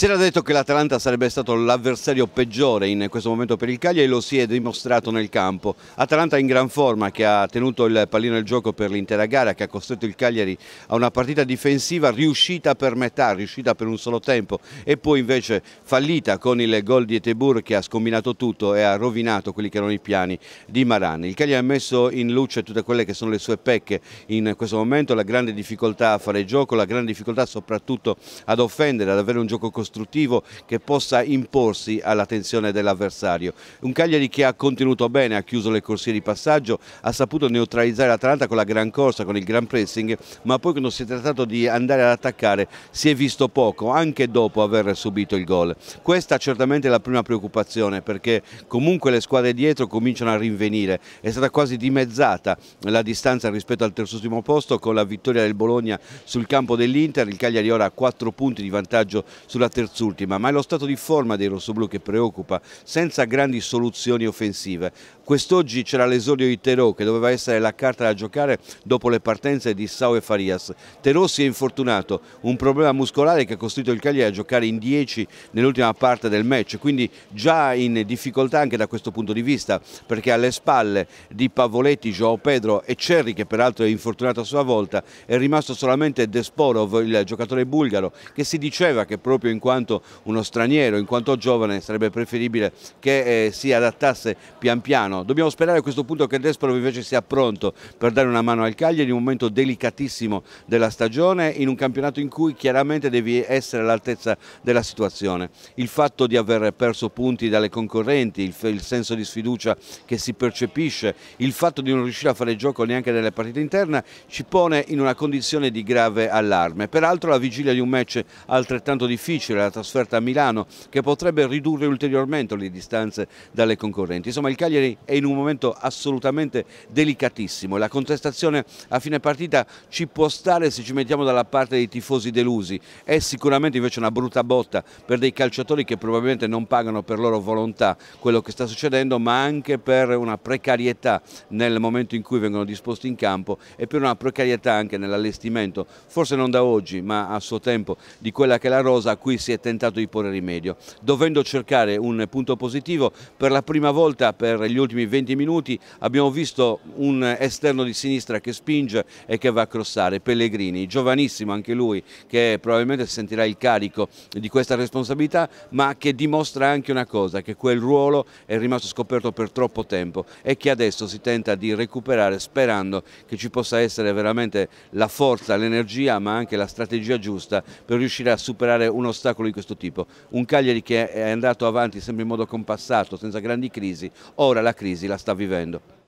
Si era detto che l'Atalanta sarebbe stato l'avversario peggiore in questo momento per il Cagliari e lo si è dimostrato nel campo. Atalanta in gran forma che ha tenuto il pallino del gioco per l'intera gara, che ha costretto il Cagliari a una partita difensiva riuscita per metà, riuscita per un solo tempo e poi invece fallita con il gol di Etebur che ha scombinato tutto e ha rovinato quelli che erano i piani di Maran. Il Cagliari ha messo in luce tutte quelle che sono le sue pecche in questo momento, la grande difficoltà a fare gioco, la grande difficoltà soprattutto ad offendere, ad avere un gioco costruito costruttivo che possa imporsi all'attenzione dell'avversario. Un Cagliari che ha contenuto bene, ha chiuso le corsie di passaggio, ha saputo neutralizzare l'Atalanta con la gran corsa, con il gran pressing, ma poi quando si è trattato di andare ad attaccare si è visto poco, anche dopo aver subito il gol. Questa certamente è la prima preoccupazione perché comunque le squadre dietro cominciano a rinvenire, è stata quasi dimezzata la distanza rispetto al terzultimo posto con la vittoria del Bologna sul campo dell'Inter, il Cagliari ora ha 4 punti di vantaggio sulla terza terzultima, ma è lo stato di forma dei rossoblù che preoccupa, senza grandi soluzioni offensive. Quest'oggi c'era l'esordio di Terò che doveva essere la carta da giocare dopo le partenze di Sao e Farias. Terò si è infortunato, un problema muscolare che ha costruito il Cagliari a giocare in 10 nell'ultima parte del match, quindi già in difficoltà anche da questo punto di vista, perché alle spalle di Pavoletti, Joao Pedro e Cerri, che peraltro è infortunato a sua volta, è rimasto solamente Desporov, il giocatore bulgaro, che si diceva che proprio in quanto uno straniero, in quanto giovane sarebbe preferibile che eh, si adattasse pian piano. Dobbiamo sperare a questo punto che il Despero invece sia pronto per dare una mano al Cagliari in un momento delicatissimo della stagione, in un campionato in cui chiaramente devi essere all'altezza della situazione. Il fatto di aver perso punti dalle concorrenti, il, il senso di sfiducia che si percepisce, il fatto di non riuscire a fare gioco neanche nelle partite interne ci pone in una condizione di grave allarme. Peraltro la vigilia di un match altrettanto difficile difficile la trasferta a Milano che potrebbe ridurre ulteriormente le distanze dalle concorrenti. Insomma il Cagliari è in un momento assolutamente delicatissimo, e la contestazione a fine partita ci può stare se ci mettiamo dalla parte dei tifosi delusi, è sicuramente invece una brutta botta per dei calciatori che probabilmente non pagano per loro volontà quello che sta succedendo ma anche per una precarietà nel momento in cui vengono disposti in campo e per una precarietà anche nell'allestimento, forse non da oggi ma a suo tempo di quella che è la rosa a cui si è tentato di porre rimedio, dovendo cercare un punto positivo. Per la prima volta per gli ultimi 20 minuti abbiamo visto un esterno di sinistra che spinge e che va a crossare, Pellegrini, giovanissimo anche lui, che probabilmente sentirà il carico di questa responsabilità, ma che dimostra anche una cosa, che quel ruolo è rimasto scoperto per troppo tempo e che adesso si tenta di recuperare sperando che ci possa essere veramente la forza, l'energia, ma anche la strategia giusta per riuscire a superare uno stato spettacolo di questo tipo. Un Cagliari che è andato avanti sempre in modo compassato, senza grandi crisi, ora la crisi la sta vivendo.